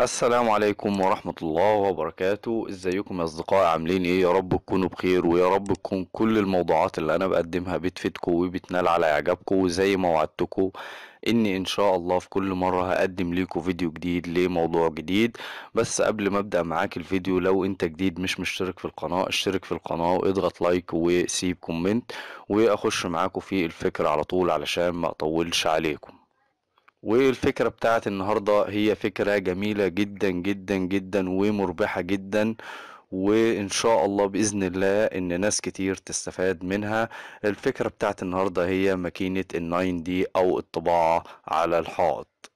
السلام عليكم ورحمة الله وبركاته ازيكم يا اصدقائي عاملين ايه يا رب تكونوا بخير ويا رب تكون كل الموضوعات اللي انا بقدمها بتفيدكم وبتنال على اعجابكم وزي ما وعدتكم اني ان شاء الله في كل مرة هقدم ليكم فيديو جديد لموضوع جديد بس قبل ما ابدأ معاك الفيديو لو انت جديد مش مشترك في القناة اشترك في القناة واضغط لايك وسيب كومنت واخش معاكم في الفكرة على طول علشان ما اطولش عليكم والفكرة بتاعت النهاردة هي فكرة جميلة جدا جدا جدا ومربحة جدا وان شاء الله باذن الله ان ناس كتير تستفاد منها الفكره بتاعت النهارده هي ماكينه الناين دي او الطباعه على الحائط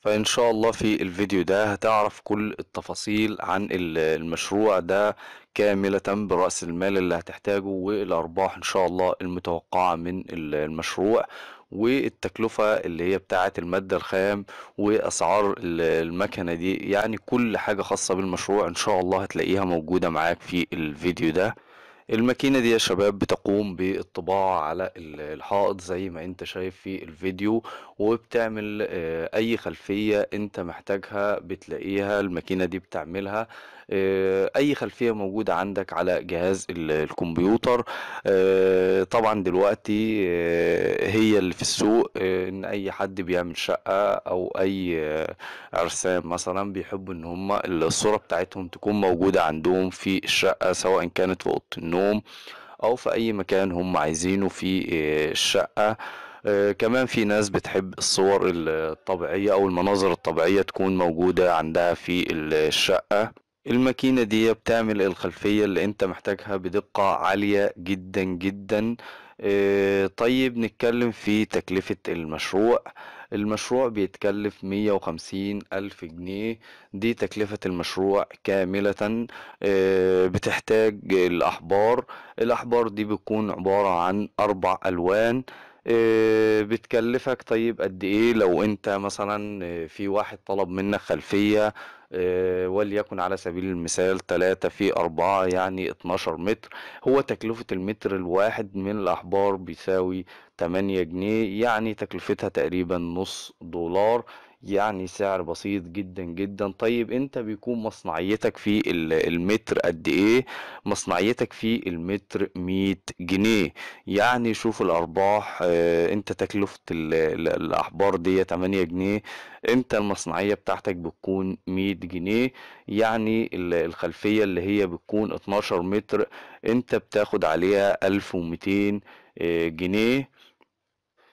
فان شاء الله في الفيديو ده هتعرف كل التفاصيل عن المشروع ده كاملة برأس المال اللي هتحتاجه والأرباح إن شاء الله المتوقعة من المشروع والتكلفة اللي هي بتاعة المادة الخام وأسعار المكنة دي يعني كل حاجة خاصة بالمشروع إن شاء الله هتلاقيها موجودة معاك في الفيديو ده الماكينة دي يا شباب بتقوم بالطباعة على الحائط زي ما انت شايف في الفيديو وبتعمل آه، اي خلفية انت محتاجها بتلاقيها الماكينة دي بتعملها آه، اي خلفيه موجوده عندك على جهاز الكمبيوتر آه، طبعا دلوقتي آه، هي اللي في السوق ان اي حد بيعمل شقه او اي عرسان مثلا بيحبوا ان هم الصوره بتاعتهم تكون موجوده عندهم في الشقه سواء كانت في اوضه النوم او في اي مكان هم عايزينه في الشقه آه كمان في ناس بتحب الصور الطبيعية أو المناظر الطبيعية تكون موجودة عندها في الشقة الماكينة دي بتعمل الخلفية اللي انت محتاجها بدقة عالية جدا جدا اه، طيب نتكلم في تكلفة المشروع المشروع بيتكلف مية وخمسين ألف جنيه دي تكلفة المشروع كاملة اه، بتحتاج الأحبار الأحبار دي بتكون عبارة عن أربع ألوان اه، بتكلفك طيب قد ايه لو انت مثلا في واحد طلب منك خلفية آه، وليكن على سبيل المثال 3 في 4 يعني 12 متر هو تكلفة المتر الواحد من الأحبار بيساوي 8 جنيه يعني تكلفتها تقريبا نص دولار يعني سعر بسيط جدا جدا طيب انت بيكون مصنعيتك في المتر قد ايه مصنعيتك في المتر 100 جنيه يعني شوف الارباح آه، انت تكلفة الاحبار دي 8 جنيه انت المصنعية بتاعتك بتكون 100 جنيه يعني الخلفية اللي هي بتكون 12 متر انت بتاخد عليها 1200 آه، جنيه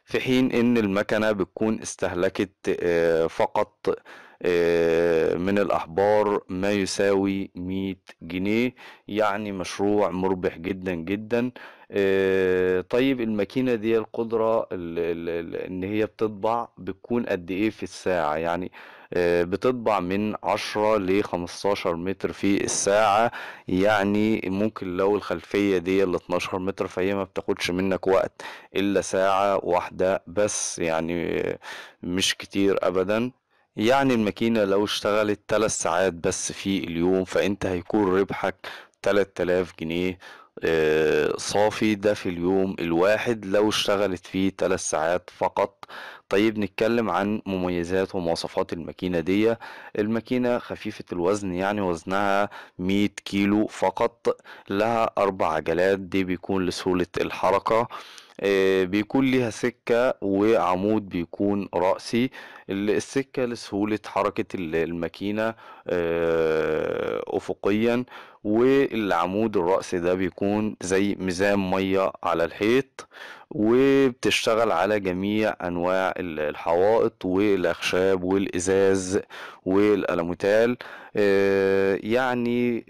في حين ان المكنة بتكون استهلكت آه، فقط آه، من الأحبار ما يساوي 100 جنيه يعني مشروع مربح جدا جدا آه، طيب الماكينة دي القدرة ان هي بتطبع بتكون قد ايه في الساعة يعني آه، بتطبع من عشرة ل 15 متر في الساعة يعني ممكن لو الخلفية دي ال 12 متر فهي ما بتاخدش منك وقت إلا ساعة واحدة بس يعني آه، مش كتير أبدا يعني الماكينة لو اشتغلت 3 ساعات بس في اليوم فأنت هيكون ربحك 3000 جنيه آه، صافي ده في اليوم الواحد لو اشتغلت فيه ثلاث ساعات فقط طيب نتكلم عن مميزات ومواصفات الماكينة دي الماكينة خفيفة الوزن يعني وزنها 100 كيلو فقط لها أربع عجلات دي بيكون لسهولة الحركة آه، بيكون ليها سكة وعمود بيكون رأسي السكة لسهولة حركة الماكينة آه، أفقيا والعمود الرأسي ده بيكون زي ميزان مية على الحيط وبتشتغل على جميع أنواع الحوائط والأخشاب والإزاز والألموتال آه، يعني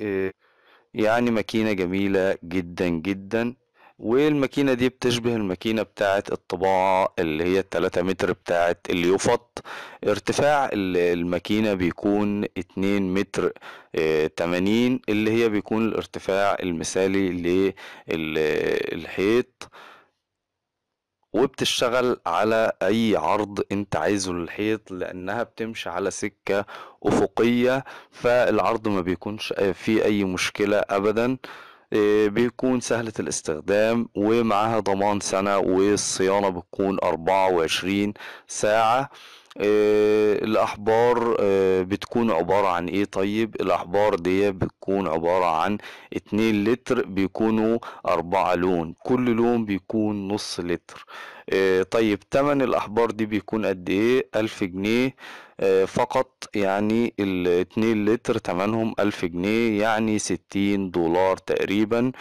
يعني ماكينة جميلة جدا جدا والماكينة دي بتشبه الماكينة بتاعة الطباعة اللي هي التلاتة متر بتاعة اليوفط ارتفاع الماكينة بيكون اتنين متر اه تمانين اللي هي بيكون الارتفاع المثالي للحيط وبتشتغل على اي عرض انت عايزه للحيط لانها بتمشي على سكة افقية فالعرض ما بيكونش آه، فيه اي مشكلة ابدا آه، بيكون سهلة الاستخدام ومعها ضمان سنة والصيانة بتكون 24 ساعة آه، الاحبار آه، بتكون عبارة عن ايه طيب الاحبار دي بتكون عبارة عن 2 لتر بيكونوا أربعة لون كل لون بيكون نص لتر آه، طيب تمن الاحبار دي بيكون قد ايه الف جنيه آه، فقط يعني الاتنين لتر تمنهم الف جنيه يعني ستين دولار تقريبا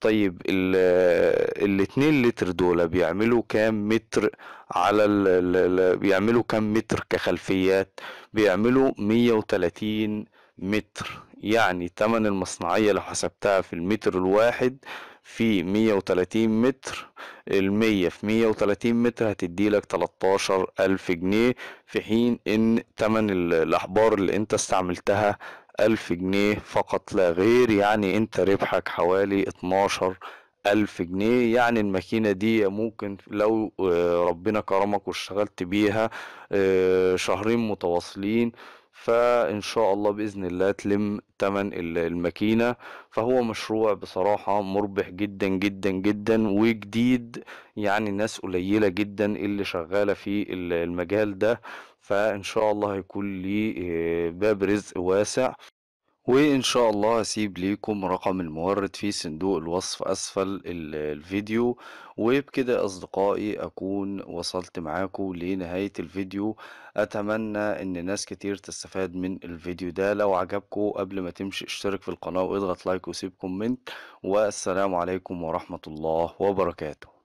طيب آه، الاتنين لتر دول بيعملوا كام متر على ال بيعملوا كام متر كخلفيات بيعملوا مية وتلاتين متر يعني تمن المصنعية لو حسبتها في المتر الواحد في 130 متر المية في 130 متر هتديلك 13 ألف جنيه في حين إن تمن الأحبار اللي أنت استعملتها ألف جنيه فقط لا غير يعني أنت ربحك حوالي 12 ألف جنيه يعني الماكينة دي ممكن لو آه، ربنا كرمك واشتغلت بيها آه، شهرين متواصلين فإن شاء الله بإذن الله تلم تمن الماكينة فهو مشروع بصراحة مربح جدا جدا جدا وجديد يعني ناس قليلة جدا اللي شغالة في المجال ده فإن شاء الله هيكون لي آه، باب رزق واسع وإن شاء الله هسيب ليكم رقم المورد في صندوق الوصف أسفل الفيديو وبكده أصدقائي أكون وصلت معاكم لنهاية الفيديو أتمنى إن ناس كتير تستفاد من الفيديو ده لو عجبكم قبل ما تمشي اشترك في القناة واضغط لايك وسيب كومنت والسلام عليكم ورحمة الله وبركاته